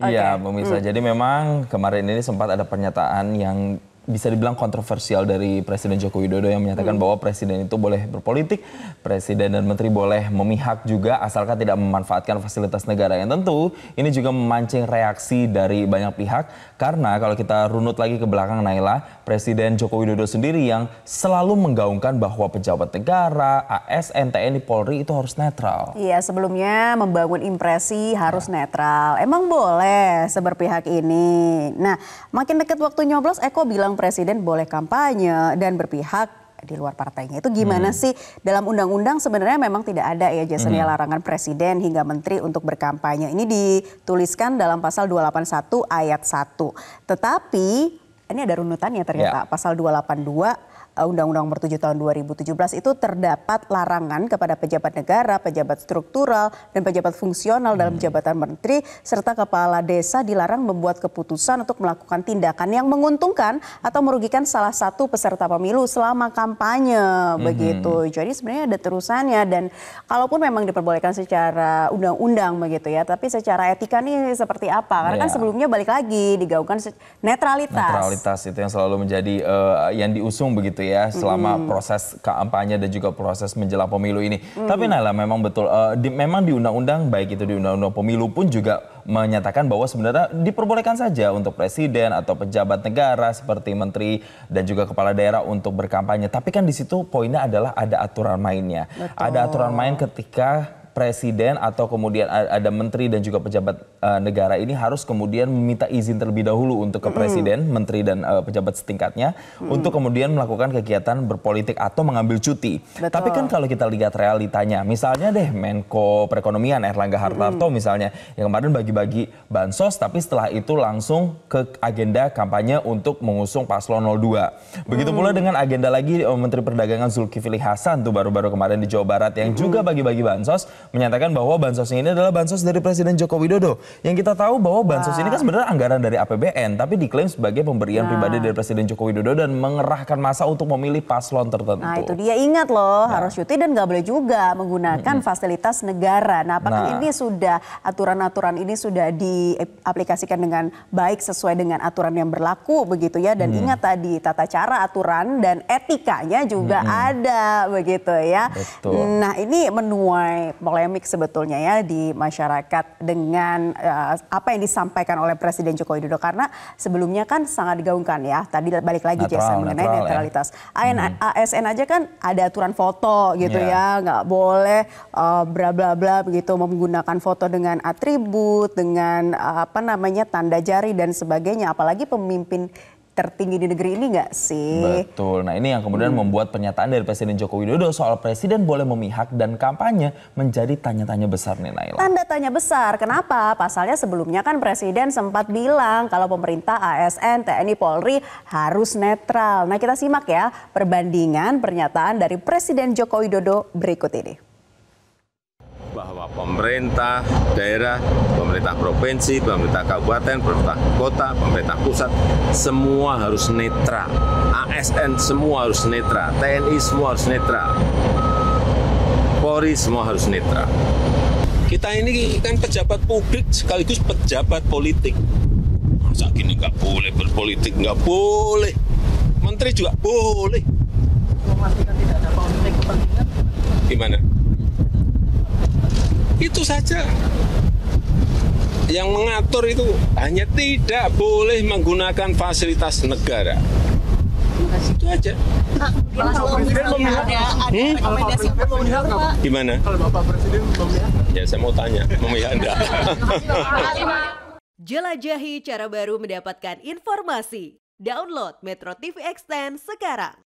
Iya, okay. pemirsa. Hmm. Jadi memang kemarin ini sempat ada pernyataan yang bisa dibilang kontroversial dari Presiden Joko Widodo yang menyatakan hmm. bahwa presiden itu boleh berpolitik, presiden dan menteri boleh memihak juga asalkan tidak memanfaatkan fasilitas negara. Yang tentu ini juga memancing reaksi dari banyak pihak karena kalau kita runut lagi ke belakang Naila, Presiden Joko Widodo sendiri yang selalu menggaungkan bahwa pejabat negara, ASN, TNI, Polri itu harus netral. Iya, sebelumnya membangun impresi harus ya. netral. Emang boleh seberpihak ini. Nah, makin dekat waktu nyoblos Eko bilang presiden boleh kampanye dan berpihak di luar partainya. Itu gimana hmm. sih dalam undang-undang sebenarnya memang tidak ada ya Jason ya, hmm. larangan presiden hingga menteri untuk berkampanye. Ini dituliskan dalam pasal 281 ayat 1. Tetapi ini ada runutannya ternyata yeah. pasal 282 Eh, Undang-Undang Nomor 7 Tahun 2017 itu terdapat larangan kepada pejabat negara, pejabat struktural, dan pejabat fungsional dalam hmm. jabatan menteri serta kepala desa dilarang membuat keputusan untuk melakukan tindakan yang menguntungkan atau merugikan salah satu peserta pemilu selama kampanye hmm begitu. Jadi sebenarnya ada terusannya dan kalaupun memang diperbolehkan secara undang-undang begitu ya, tapi secara etika nih seperti apa? Karena yeah. kan iya. sebelumnya balik lagi digaungkan netralitas. Netralitas itu yang selalu menjadi uh, yang diusung begitu gitu ya selama mm. proses kampanye dan juga proses menjelang pemilu ini. Mm. Tapi nala memang betul uh, di, memang di undang-undang baik itu di undang-undang pemilu pun juga menyatakan bahwa sebenarnya diperbolehkan saja untuk presiden atau pejabat negara seperti menteri dan juga kepala daerah untuk berkampanye. Tapi kan di situ poinnya adalah ada aturan mainnya. Betul. Ada aturan main ketika presiden atau kemudian ada menteri dan juga pejabat uh, negara ini harus kemudian meminta izin terlebih dahulu untuk ke presiden, mm. menteri dan uh, pejabat setingkatnya mm. untuk kemudian melakukan kegiatan berpolitik atau mengambil cuti. Betul. Tapi kan kalau kita lihat realitanya, misalnya deh Menko Perekonomian Erlangga Hartarto mm. misalnya yang kemarin bagi-bagi bansos tapi setelah itu langsung ke agenda kampanye untuk mengusung paslon 02. Begitu mm. pula dengan agenda lagi eh, Menteri Perdagangan Zulkifli Hasan tuh baru-baru kemarin di Jawa Barat yang mm. juga bagi-bagi bansos menyatakan bahwa bansos ini adalah bansos dari Presiden Joko Widodo. Yang kita tahu bahwa bansos ini kan sebenarnya anggaran dari APBN, tapi diklaim sebagai pemberian nah. pribadi dari Presiden Joko Widodo dan mengerahkan masa untuk memilih paslon tertentu. Nah itu dia ingat loh, nah. harus cuti dan nggak boleh juga menggunakan -hmm. fasilitas negara. Nah apakah nah. ini sudah aturan-aturan ini sudah diaplikasikan dengan baik sesuai dengan aturan yang berlaku begitu ya? Dan hmm. ingat tadi tata cara aturan dan etikanya juga hmm. ada begitu ya. Betul. Nah ini menuai polemik sebetulnya ya di masyarakat dengan uh, apa yang disampaikan oleh Presiden Joko Widodo karena sebelumnya kan sangat digaungkan ya tadi balik lagi natural, Jason mengenai natural, ya. netralitas. Ya. ASN aja kan ada aturan foto gitu yeah. ya nggak boleh uh, bla bla bla begitu menggunakan foto dengan atribut dengan uh, apa namanya tanda jari dan sebagainya apalagi pemimpin tertinggi di negeri ini nggak sih? Betul. Nah ini yang kemudian hmm. membuat pernyataan dari Presiden Joko Widodo soal presiden boleh memihak dan kampanye menjadi tanya-tanya besar nih Naila. Tanda tanya besar. Kenapa? Pasalnya sebelumnya kan Presiden sempat bilang kalau pemerintah ASN, TNI, Polri harus netral. Nah kita simak ya perbandingan pernyataan dari Presiden Joko Widodo berikut ini pemerintah daerah, pemerintah provinsi, pemerintah kabupaten, pemerintah kota, pemerintah pusat, semua harus netra. ASN semua harus netra, TNI semua harus netra, Polri semua harus netra. Kita ini kan pejabat publik sekaligus pejabat politik. Masa gini nggak boleh berpolitik? Nggak boleh. Menteri juga boleh. Memastikan tidak ada politik kepentingan. Gimana? itu saja yang mengatur itu hanya tidak boleh menggunakan fasilitas negara. Itu aja. Pak, Presiden memihak, hmm? Gimana? Kalau Bapak hmm? Presiden memihak? Ya, saya mau tanya, memihak enggak? Jelajahi cara baru mendapatkan informasi. Download Metro TV Extend sekarang.